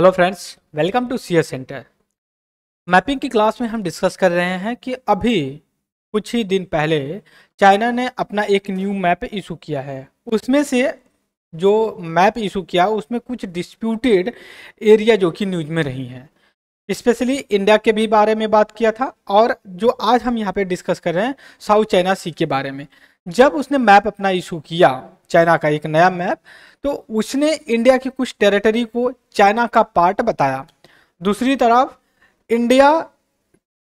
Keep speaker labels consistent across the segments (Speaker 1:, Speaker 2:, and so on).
Speaker 1: hello friends welcome to sea centre mapping की class में हम डिस्कस कर रहे हैं कि अभी कुछ ही दिन पहले चाइना ने अपना एक न्यू मैप इशू किया है उसमें से जो मैप इशू किया उसमें कुछ डिस्प्यूटेड एरिया जो कि न्यूज में रही हैं स्पेशली इंडिया के भी बारे में बात किया था और जो आज हम यहाँ पे डिस्कस कर रहे हैं साउथ चाइना सी के बारे में जब उसने मैप अपना इशू किया चाइना का एक नया मैप तो उसने इंडिया की कुछ टेरिटरी को चाइना का पार्ट बताया दूसरी तरफ इंडिया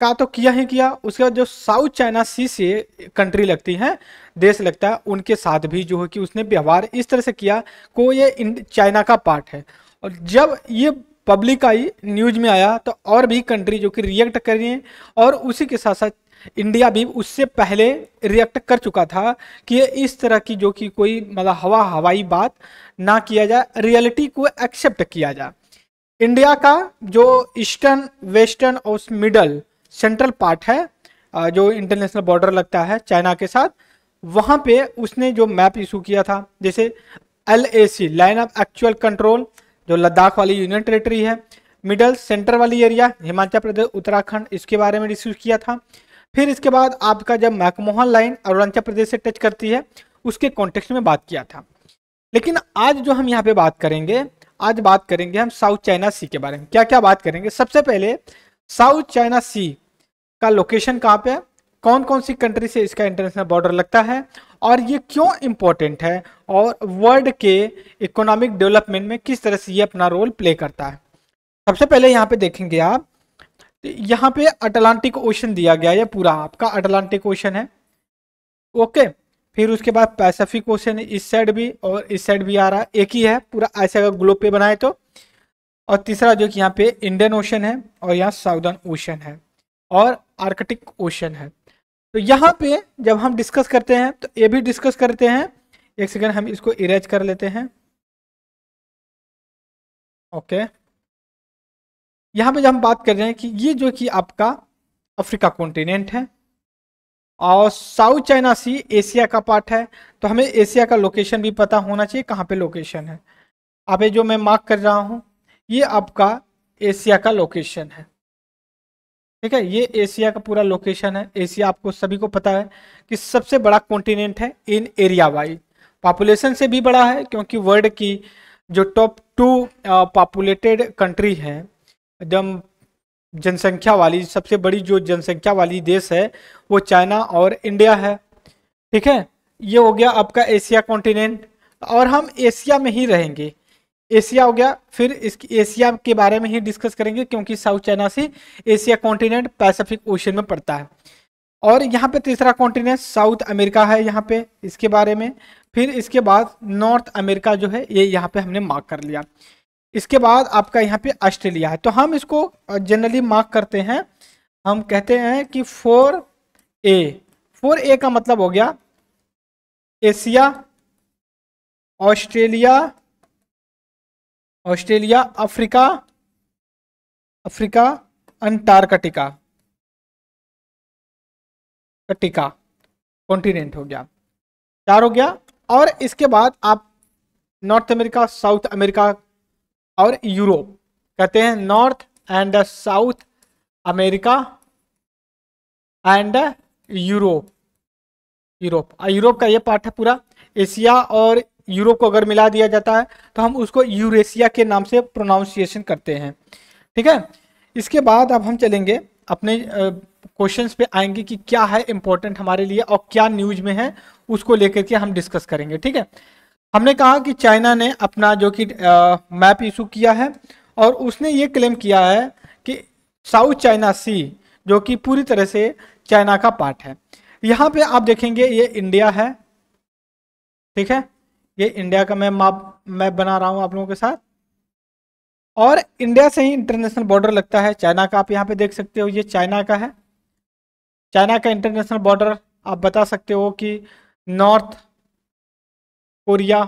Speaker 1: का तो किया ही किया उसके बाद जो साउथ चाइना सी से कंट्री लगती है देश लगता है उनके साथ भी जो है कि उसने व्यवहार इस तरह से किया को ये चाइना का पार्ट है और जब ये पब्लिक आई न्यूज़ में आया तो और भी कंट्री जो कि रिएक्ट हैं और उसी के साथ साथ इंडिया भी उससे पहले रिएक्ट कर चुका था कि इस तरह की जो कि कोई मतलब हवा हवाई बात ना किया जाए रियलिटी को एक्सेप्ट किया जाए इंडिया का जो ईस्टर्न वेस्टर्न और मिडल सेंट्रल पार्ट है जो इंटरनेशनल बॉर्डर लगता है चाइना के साथ वहाँ पे उसने जो मैप इशू किया था जैसे L line of actual control जो लद्दाख वाली यूनियन टेरेटरी है मिडल सेंटर वाली एरिया हिमाचल प्रदेश उत्तराखंड इसके बारे में डिस्कस किया था फिर इसके बाद आपका जब मैकमोहन लाइन अरुणाचल प्रदेश से टच करती है उसके कॉन्टेक्स्ट में बात किया था लेकिन आज जो हम यहाँ पे बात करेंगे आज बात करेंगे हम साउथ चाइना सी के बारे में क्या क्या बात करेंगे सबसे पहले साउथ चाइना सी का लोकेशन कहाँ पे है कौन कौन सी कंट्री से इसका इंटरनेशनल बॉर्डर लगता है और ये क्यों इम्पोर्टेंट है और वर्ल्ड के इकोनॉमिक डेवलपमेंट में किस तरह से ये अपना रोल प्ले करता है सबसे पहले यहाँ पे देखेंगे आप यहाँ पे अटलांटिक ओशन दिया गया है पूरा आपका अटलांटिक ओशन है ओके फिर उसके बाद पैसिफिक ओशन इस साइड भी और इस साइड भी आ रहा है एक ही है पूरा ऐसे अगर ग्लोब पे बनाए तो और तीसरा जो कि यहाँ पे इंडियन ओशन है और यहाँ साउदर्न ओशन है और आर्कटिक ओशन है तो यहाँ पे जब हम डिस्कस करते हैं तो ये भी डिस्कस करते हैं एक सेकेंड हम इसको इरेज कर लेते हैं ओके यहाँ पे जब हम बात कर रहे हैं कि ये जो कि आपका अफ्रीका कॉन्टिनेंट है और साउथ चाइना सी एशिया का पार्ट है तो हमें एशिया का लोकेशन भी पता होना चाहिए कहाँ पे लोकेशन है आप जो मैं मार्क कर रहा हूँ ये आपका एशिया का लोकेशन है ठीक है ये एशिया का पूरा लोकेशन है एशिया आपको सभी को पता है कि सबसे बड़ा कॉन्टिनेंट है इन एरिया वाइज पॉपुलेशन से भी बड़ा है क्योंकि वर्ल्ड की जो टॉप टू पॉपुलेटेड कंट्री है एकदम जनसंख्या वाली सबसे बड़ी जो जनसंख्या वाली देश है वो चाइना और इंडिया है ठीक है ये हो गया आपका एशिया कॉन्टिनेंट और हम एशिया में ही रहेंगे एशिया हो गया फिर इसकी एशिया के बारे में ही डिस्कस करेंगे क्योंकि साउथ चाइना से एशिया कॉन्टिनेंट पैसिफिक ओशन में पड़ता है और यहाँ पे तीसरा कॉन्टिनेंट साउथ अमेरिका है यहाँ पे इसके बारे में फिर इसके बाद नॉर्थ अमेरिका जो है ये यह यहाँ पे हमने मार्क कर लिया इसके बाद आपका यहाँ पे ऑस्ट्रेलिया है तो हम इसको जनरली मार्क करते हैं हम कहते हैं कि फोर ए फोर ए का मतलब हो गया Asia Australia Australia Africa Africa Antarctica कटिका कॉन्टिनेंट हो गया चार हो गया और इसके बाद आप नॉर्थ अमेरिका साउथ अमेरिका और यूरोप कहते हैं North and South America and Europe Europe Europe का ये पार्ट है पूरा एशिया और यूरोप को अगर मिला दिया जाता है तो हम उसको यूरेशिया के नाम से प्रोनाउंसिएशन करते हैं ठीक है इसके बाद अब हम चलेंगे अपने क्वेश्चंस पे आएंगे कि क्या है इम्पोर्टेंट हमारे लिए और क्या न्यूज में है उसको लेकर के हम डिस्कस करेंगे ठीक है हमने कहा कि चाइना ने अपना जो कि मैप इशू किया है और उसने ये क्लेम किया है कि साउथ चाइना सी जो कि पूरी तरह से चाइना का पार्ट है यहाँ पे आप देखेंगे ये इंडिया है ठीक है ये इंडिया का मैं माप मैप बना रहा हूँ आप लोगों के साथ और इंडिया से ही इंटरनेशनल बॉर्डर लगता है चाइना का आप यहाँ पे देख सकते हो ये चाइना का है चाइना का इंटरनेशनल बॉर्डर आप बता सकते हो कि नॉर्थ कोरिया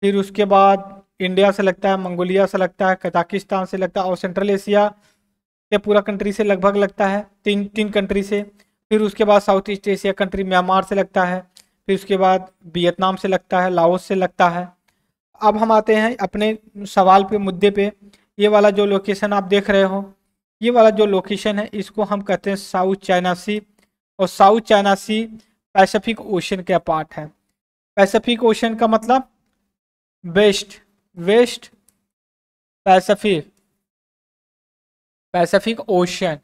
Speaker 1: फिर उसके बाद इंडिया से लगता है मंगोलिया से लगता है कजाकिस्तान से लगता है और सेंट्रल एशिया के पूरा कंट्री से लगभग लगता है तीन तीन कंट्री से फिर उसके बाद South East Asia country Myanmar से लगता है फिर उसके बाद वियतनाम से लगता है लाओस से लगता है अब हम आते हैं अपने सवाल पे मुद्दे पे ये वाला जो लोकेशन आप देख रहे हो ये वाला जो लोकेशन है इसको हम कहते हैं साउथ चाइना सी और South China Sea Pacific Ocean का पार्ट है पैसिफिक ओशन का मतलब west west Pacific Pacific Ocean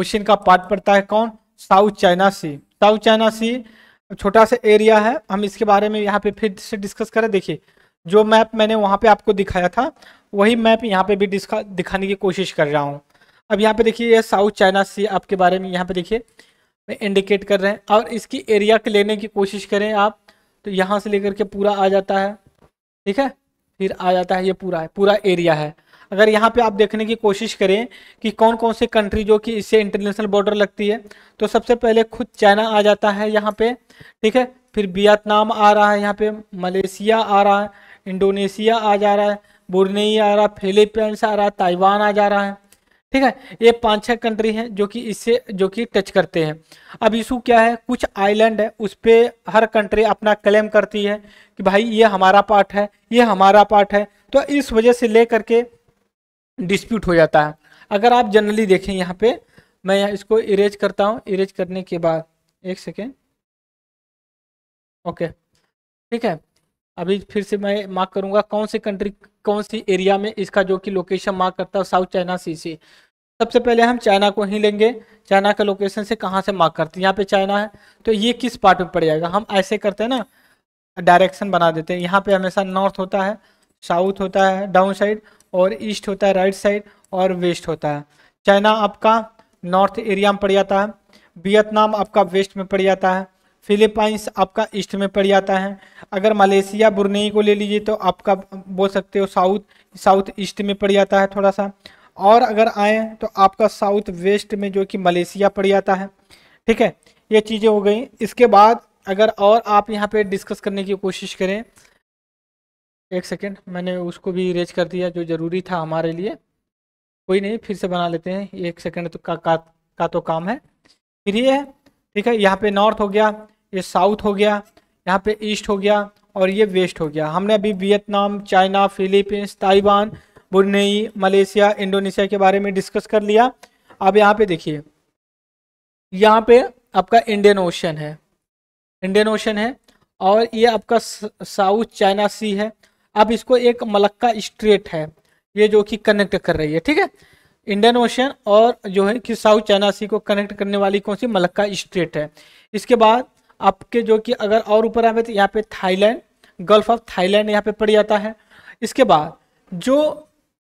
Speaker 1: Ocean का पार्ट पड़ता है कौन South China Sea South China Sea छोटा सा एरिया है हम इसके बारे में यहाँ पे फिर से डिस्कस करें देखिए जो मैप मैंने वहाँ पे आपको दिखाया था वही मैप यहाँ पे भी दिखाने की कोशिश कर रहा हूँ अब यहाँ पे देखिए ये साउथ चाइना सी आपके बारे में यहाँ पे देखिए मैं इंडिकेट कर रहे हैं और इसकी एरिया के लेने की कोशिश करें आप तो यहाँ से लेकर के पूरा आ जाता है ठीक है फिर आ जाता है ये पूरा है पूरा एरिया है अगर यहाँ पे आप देखने की कोशिश करें कि कौन कौन सी कंट्री जो कि इससे इंटरनेशनल बॉर्डर लगती है तो सबसे पहले खुद चाइना आ जाता है यहाँ पे ठीक है फिर वियतनाम आ रहा है यहाँ पे मलेशिया आ रहा है इंडोनेशिया आ जा रहा है बुरनेई आ रहा है फिलीपींस आ रहा है ताइवान आ जा रहा है ठीक है ये पाँच छः कंट्री हैं जो कि इससे जो कि टच करते हैं अब इशू क्या है कुछ आइलैंड है उस पर हर कंट्री अपना क्लेम करती है कि भाई ये हमारा पार्ट है ये हमारा पार्ट है तो इस वजह से ले करके डिस्प्यूट हो जाता है अगर आप जनरली देखें यहाँ पे मैं यहाँ इसको इरेज करता हूँ इरेज करने के बाद एक सेकेंड ओके ठीक है अभी फिर से मैं मार्क करूँगा कौन से कंट्री कौन सी एरिया में इसका जो कि लोकेशन मार्क करता है साउथ चाइना सी सी सबसे पहले हम चाइना को ही लेंगे चाइना का लोकेशन से कहाँ से मार्क करते हैं यहाँ पे चाइना है तो ये किस पार्ट में पड़ जाएगा हम ऐसे करते हैं ना डायरेक्शन बना देते हैं यहाँ पे हमेशा नॉर्थ होता है साउथ होता है डाउन साइड और ईस्ट होता है राइट साइड और वेस्ट होता है चाइना आपका नॉर्थ एरिया में पड़ जाता है वियतनाम आपका वेस्ट में पड़ जाता है फिलीपाइंस आपका ईस्ट में पड़ जाता है अगर मलेशिया बुरनेई को ले लीजिए तो आपका बोल सकते हो साउथ साउथ ईस्ट में पड़ जाता है थोड़ा सा और अगर आए तो आपका साउथ वेस्ट में जो कि मलेशिया पड़ जाता है ठीक है ये चीज़ें हो गई इसके बाद अगर और आप यहाँ पे डिस्कस करने की कोशिश करें एक सेकेंड मैंने उसको भी इरेज कर दिया जो ज़रूरी था हमारे लिए कोई नहीं फिर से बना लेते हैं एक सेकेंड तो का, का का तो काम है फिर ये है ठीक है यहाँ पे नॉर्थ हो गया ये साउथ हो गया यहाँ पे ईस्ट हो गया और ये वेस्ट हो गया हमने अभी Vietnam China Philippines Taiwan Brunei Malaysia Indonesia के बारे में डिस्कस कर लिया अब यहाँ पे देखिए यहाँ पे आपका इंडियन ओशन है इंडियन ओशन है और ये आपका साउथ चाइना सी है अब इसको एक मलक्का स्ट्रेट है ये जो कि कनेक्ट कर रही है ठीक है इंडियन ओशन और जो है कि साउथ चाइना सी को कनेक्ट करने वाली कौन सी मलक्का स्ट्रेट है इसके बाद आपके जो कि अगर और ऊपर आए तो यहाँ पे थाईलैंड गल्फ ऑफ थाईलैंड यहाँ पे पड़ जाता है इसके बाद जो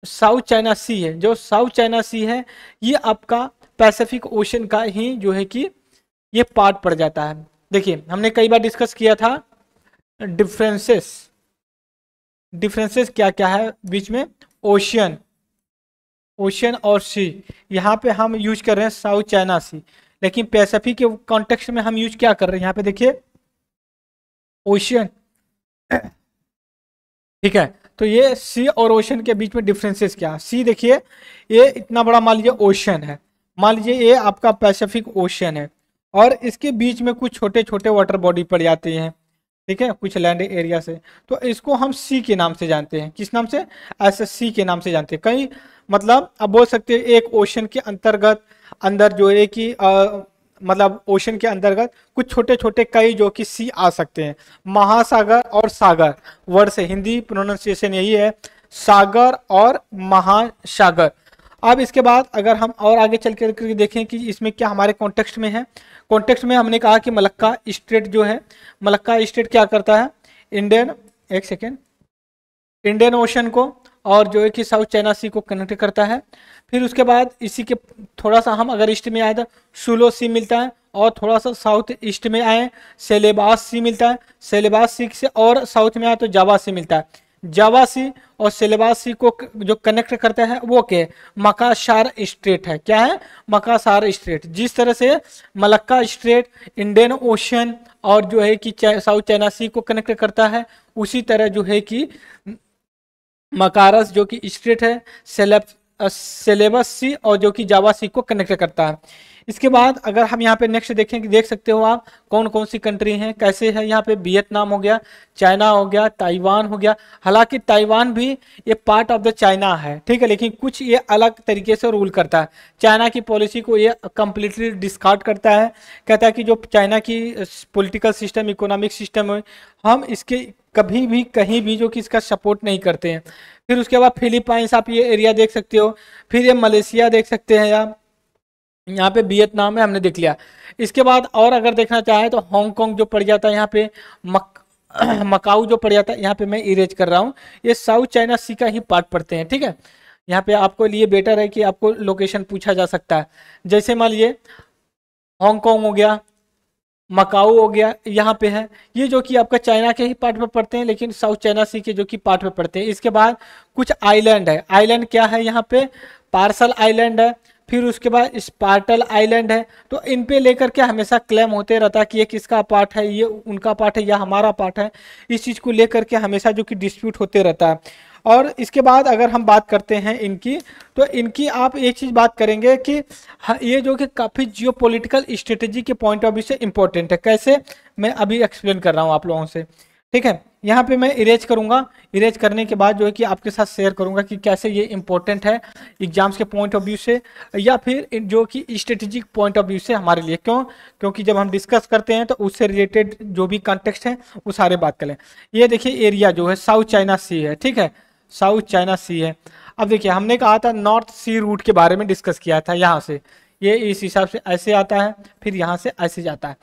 Speaker 1: साउथ चाइना सी है जो साउथ चाइना सी है ये आपका पैसिफिक ओशन का ही जो है कि ये पार्ट पड़ जाता है देखिए हमने कई बार डिस्कस किया था डिफ्रेंसेस डिफरेंसेस क्या क्या है बीच में ओशियन ओशियन और सी यहाँ पे हम यूज कर रहे हैं साउथ चाइना सी लेकिन पैसेफिक के कॉन्टेक्स्ट में हम यूज क्या कर रहे हैं यहाँ पे देखिए ओशियन ठीक है तो ये सी और ओशन के बीच में डिफरेंसेस क्या है सी देखिए ये इतना बड़ा मान लीजिए ओशन है मान लीजिए ये आपका पैसिफिक ओशन है और इसके बीच में कुछ छोटे छोटे वाटर बॉडी पड़ जाते हैं ठीक है कुछ लैंड एरिया से तो इसको हम सी के नाम से जानते हैं किस नाम से ऐसे सी के नाम से जानते हैं कई मतलब अब बोल सकते हैं एक ओशन के अंतर्गत अंदर जो है कि मतलब ओशन के अंतर्गत कुछ छोटे छोटे कई जो कि सी आ सकते हैं महासागर और सागर वर्ड से हिंदी प्रोनाउंसिएशन यही है सागर और महासागर अब इसके बाद अगर हम और आगे चल कर देखें कि इसमें क्या हमारे कॉन्टेक्स्ट में है कॉन्टेक्स्ट में हमने कहा कि मलक्का स्टेट जो है मलक्का स्टेट क्या करता है इंडियन एक सेकेंड इंडियन ओशन को और जो है कि साउथ चाइना सी को कनेक्ट करता है फिर उसके बाद इसी के थोड़ा सा हम अगर ईस्ट में आए तो सुलो सी मिलता है और थोड़ा सा साउथ ईस्ट में आए सेलेबास सी मिलता है सेलेबास सी से और साउथ में आए तो जावा सी मिलता है जावा सी और सिलेबस सी को जो कनेक्ट करता है वो के मकाशार स्ट्रेट है क्या है मकाशार स्ट्रेट जिस तरह से मलक्का स्ट्रेट इंडियन ओशन और जो है कि साउथ चाइना सी को कनेक्ट करता है उसी तरह जो है कि मकारस जो कि स्ट्रेट है सेलेबस सी और जो कि जावा सी को कनेक्ट करता है इसके बाद अगर हम यहाँ पे नेक्स्ट देखें कि देख सकते हो आप कौन कौन सी कंट्री हैं कैसे है यहाँ पे वियतनाम हो गया चाइना हो गया ताइवान हो गया हालांकि ताइवान भी ये पार्ट ऑफ द चाइना है ठीक है लेकिन कुछ ये अलग तरीके से रूल करता है चाइना की पॉलिसी को ये कम्प्लीटली डिस्कार्ड करता है कहता है कि जो चाइना की पोलिटिकल सिस्टम इकोनॉमिक सिस्टम है हम इसके कभी भी कहीं भी जो कि इसका सपोर्ट नहीं करते हैं फिर उसके बाद फिलीपाइंस आप ये एरिया देख सकते हो फिर ये मलेशिया देख सकते हैं आप यहाँ पे वियतनाम है हमने देख लिया इसके बाद और अगर देखना चाहे तो हांगकॉन्ग जो पड़ जाता है यहाँ पे मक मकाऊ जो पड़ जाता है यहाँ पे मैं इरेज कर रहा हूँ ये साउथ चाइना सी का ही पार्ट पड़ते हैं ठीक है यहाँ पे आपको लिए बेटर है कि आपको लोकेशन पूछा जा सकता है जैसे मान लीजिए हांगकॉन्ग हो गया मकाऊ हो गया यहाँ पे है ये जो कि आपका चाइना के ही पार्ट में पड़ते हैं लेकिन साउथ चाइना सी के जो कि पार्ट में पड़ते हैं इसके बाद कुछ आइलैंड है आइलैंड क्या है यहाँ पे पार्सल आइलैंड है फिर उसके बाद स्पार्टल आइलैंड है तो इन पे लेकर के हमेशा क्लेम होते रहता है कि ये किसका पार्ट है ये उनका पार्ट है या हमारा पार्ट है इस चीज़ को लेकर के हमेशा जो कि डिस्प्यूट होते रहता है और इसके बाद अगर हम बात करते हैं इनकी तो इनकी आप एक चीज़ बात करेंगे कि ये जो कि काफ़ी जियो पोलिटिकल के पॉइंट ऑफ व्यू से इम्पोर्टेंट है कैसे मैं अभी एक्सप्लेन कर रहा हूँ आप लोगों से ठीक है यहाँ पे मैं इरेज करूँगा इरेज करने के बाद जो है कि आपके साथ शेयर करूँगा कि कैसे ये इंपॉर्टेंट है एग्जाम्स के पॉइंट ऑफ व्यू से या फिर जो कि स्ट्रेटेजिक पॉइंट ऑफ व्यू से हमारे लिए क्यों क्योंकि जब हम डिस्कस करते हैं तो उससे रिलेटेड जो भी कॉन्टेक्स्ट है वो सारे बात करें ये देखिए एरिया जो है साउथ चाइना सी है ठीक है साउथ चाइना सी है अब देखिए हमने कहा था नॉर्थ सी रूट के बारे में डिस्कस किया था यहाँ से ये इस हिसाब से ऐसे आता है फिर यहाँ से ऐसे जाता है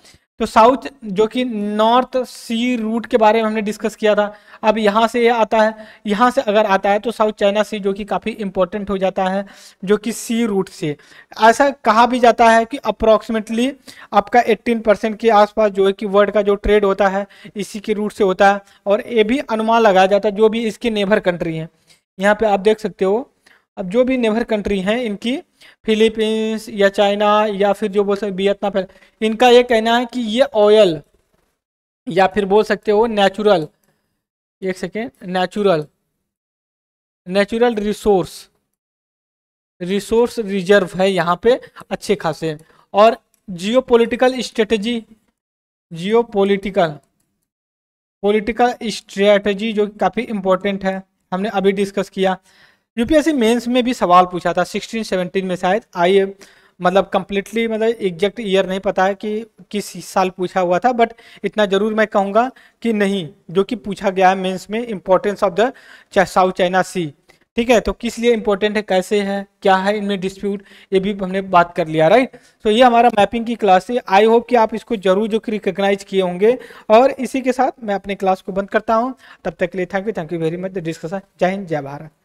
Speaker 1: तो साउथ जो कि नॉर्थ सी रूट के बारे में हमने डिस्कस किया था अब यहाँ से ये यह आता है यहाँ से अगर आता है तो साउथ चाइना सी जो कि काफ़ी इंपॉर्टेंट हो जाता है जो कि सी रूट से ऐसा कहा भी जाता है कि अप्रॉक्सीमेटली आपका 18 परसेंट के आसपास जो है कि वर्ल्ड का जो ट्रेड होता है इसी के रूट से होता है और ये भी अनुमान लगाया जाता है जो भी इसके नेबर कंट्री हैं यहाँ पर आप देख सकते हो अब जो भी नेबर कंट्री हैं इनकी फिलीपींस या चाइना या फिर जो बोल सकते वियतनाम इनका ये कहना है कि ये ऑयल या फिर बोल सकते हो नेचुरल एक second natural natural resource resource reserve है यहाँ पे अच्छे खासे और geopolitical strategy geopolitical political strategy जो काफ़ी इम्पोर्टेंट है हमने अभी डिस्कस किया यूपीएससी मेंस में भी सवाल पूछा था 16 17 में शायद आई मतलब कम्प्लीटली मतलब एग्जैक्ट ईयर नहीं पता है कि किस साल पूछा हुआ था बट इतना ज़रूर मैं कहूँगा कि नहीं जो कि पूछा गया है मेन्स में importance of the South China Sea ठीक है तो किस लिए इम्पोर्टेंट है कैसे है क्या है इनमें डिस्प्यूट ये भी हमने बात कर लिया राइट तो ये हमारा मैपिंग की क्लास है आई होप कि आप इसको जरूर जो कि रिकोगनाइज किए होंगे और इसी के साथ मैं अपने क्लास को बंद करता हूँ तब तक के लिए thank you thank you very much the discussion जय हिंद जय भारत